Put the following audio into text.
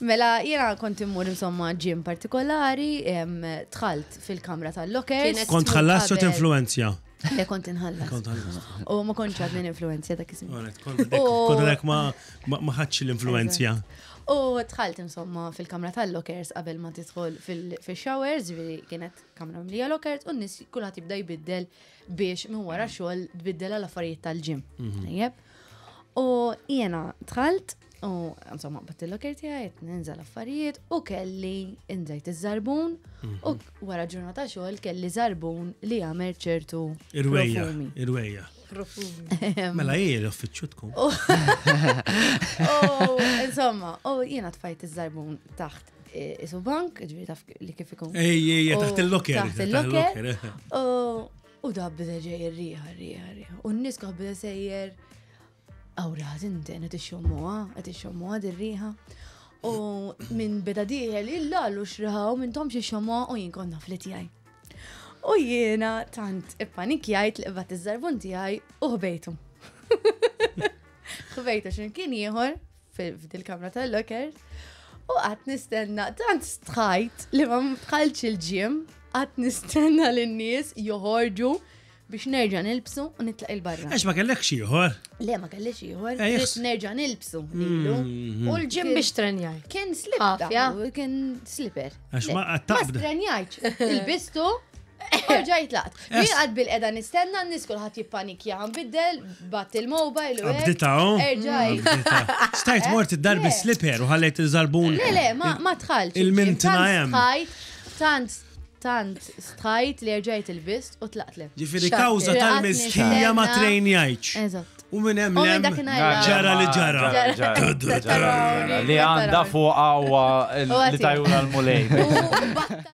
Mela, jena kont immur insomma ġim partikolari, tħalt fil-kamra tal-locker. Kont tħallas t-influenzja. Eh, Le kont inħallas. U ma kontx għadni influenzja ta' kisim. Kont dak ma ħadx l-influenzja. U tħalt insomma fil-kamra tal-lockers qabel ma tidħol fil-showers, ġviri kienet kamra mlija lockers u nis nies jibda jbiddel biex minn wara xogħol tbiddel għal affarijiet tal-ġim. Mhm. U jena tħalt U insomma, bat il-locker għajt, ninżal affarijiet u kelli inżejt iż-żarbun u għara mhm. ġurnata xogħol kelli żarbun li għamer ċertu. Irwejja, irwejja. Mela jie l-offiċċju tkun. Insomma, u jiena tfajt iż-żarbun taħt isu bank, ġviri taf li kif ikun. Ejja, taħt il loker Taħt il loker U da bida ġej riħa, riħa, riħa. U n-nis bida sejjer awra tinti għet ixxommuha, għet ixxommuha dir-riħa. U minn beda diħel il-lallu xriħa u minn tomx xommuha u jinkonna konna tijaj U jiena tant jajt li qbat iż-żarbun tiegħi u ħbejtu. Ħbejtu x'in kien ieħor fil-kamra tal-locker u qatt nistenna tant stħajt li ma mħalċ il-ġim qatt nistenna lin-nies joħorġu biex nerġa' nilbsu u nitlaq il-barra. Għax ma kellekx ieħor. Le ma kellix ieħor eh, biex nerġa' nilbsu mm-hmm. lilu. U l-ġim biex trenjaj. Kien slip kien slipper. Għax ma għattab. Ma Il-bistu Orġa jitlaqt. Min għad bil-edha nistenna n-nis kullħat jippanikja għan biddel, bat il-mobile u Abditaw. Erġa mm, Stajt eh? mort id darbi slipper u ħallejt il-zarbun. Le, le, ma tħalx. Il-mintina jem. Tant tant stħajt li rġajt il-bist u tlaqt li. Ġifiri kawza tal miskija ma trejnjajċ. Eżatt. U minn hemm ġara li ġara. Li għanda fuq għawa li tajuna l-mulej.